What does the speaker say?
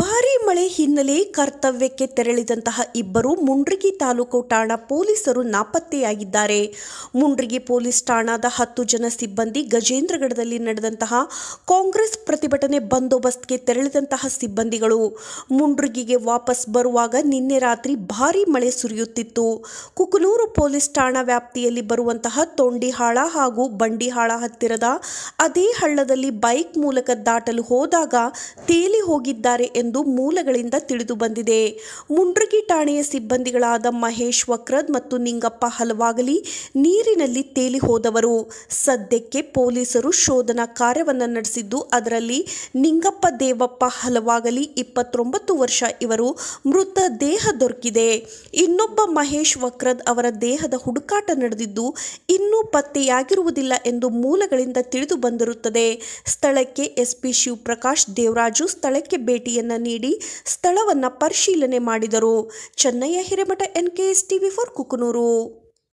ಭಾರಿ ಮಳೆ ಹಿನ್ನೆಲೆ ಕರ್ತವ್ಯಕ್ಕೆ ತೆರಳಿದಂತಹ ಇಬ್ಬರು ಮುಂಡ್ರಿಗಿ ತಾಲೂಕು ಠಾಣಾ ಪೊಲೀಸರು ನಾಪತ್ತೆಯಾಗಿದ್ದಾರೆ ಮುಂಡ್ರಿಗಿ ಪೊಲೀಸ್ ಠಾಣಾದ ಹತ್ತು ಜನ ಸಿಬ್ಬಂದಿ ಗಜೇಂದ್ರಗಢದಲ್ಲಿ ನಡೆದಂತಹ ಕಾಂಗ್ರೆಸ್ ಪ್ರತಿಭಟನೆ ಬಂದೋಬಸ್ತ್ಗೆ ತೆರಳಿದಂತಹ ಸಿಬ್ಬಂದಿಗಳು ಮುಂಡ್ರಿಗಿಗೆ ವಾಪಸ್ ಬರುವಾಗ ನಿನ್ನೆ ರಾತ್ರಿ ಭಾರಿ ಮಳೆ ಸುರಿಯುತ್ತಿತ್ತು ಕುಕನೂರು ಪೊಲೀಸ್ ಠಾಣಾ ವ್ಯಾಪ್ತಿಯಲ್ಲಿ ಬರುವಂತಹ ತೊಂಡಿಹಾಳ ಹಾಗೂ ಬಂಡಿಹಾಳ ಹತ್ತಿರದ ಅದೇ ಹಳ್ಳದಲ್ಲಿ ಬೈಕ್ ಮೂಲಕ ದಾಟಲು ಹೋದಾಗ ತೇಲಿ ಹೋಗಿದ್ದಾರೆ ಎಂದು ಮೂಲಗಳಿಂದ ತಿಳಿದು ಬಂದಿದೆ ಮುಂಡ್ರಗಿ ಠಾಣೆಯ ಸಿಬ್ಬಂದಿಗಳಾದ ಮಹೇಶ್ ವಕ್ರದ್ ಮತ್ತು ನಿಂಗಪ್ಪ ಹಲವಾಗಲಿ ನೀರಿನಲ್ಲಿ ತೇಲಿ ಹೋದವರು ಸದ್ಯಕ್ಕೆ ಪೊಲೀಸರು ಶೋಧನಾ ಕಾರ್ಯವನ್ನು ನಡೆಸಿದ್ದು ಅದರಲ್ಲಿ ನಿಂಗಪ್ಪ ದೇವಪ್ಪ ಹಲವಾಗಲಿ ಇಪ್ಪತ್ತೊಂಬತ್ತು ವರ್ಷ ಇವರು ಮೃತ ದೇಹ ದೊರಕಿದೆ ಇನ್ನೊಬ್ಬ ಮಹೇಶ್ ವಕ್ರದ್ ಅವರ ದೇಹದ ಹುಡುಕಾಟ ನಡೆದಿದ್ದು ಇನ್ನೂ ಪತ್ತೆಯಾಗಿರುವುದಿಲ್ಲ ಎಂದು ಮೂಲಗಳಿಂದ ತಿಳಿದು ಬಂದಿರುತ್ತದೆ ಸ್ಥಳಕ್ಕೆ ಎಸ್ಪಿ ಶಿವಪ್ರಕಾಶ್ ದೇವರಾಜು ಸ್ಥಳಕ್ಕೆ ಭೇಟಿ ಭೇಟಿಯನ್ನು ನೀಡಿ ಸ್ಥಳವನ್ನು ಪರಿಶೀಲನೆ ಮಾಡಿದರು Chennayya Hiremath N KS TV four Kukanur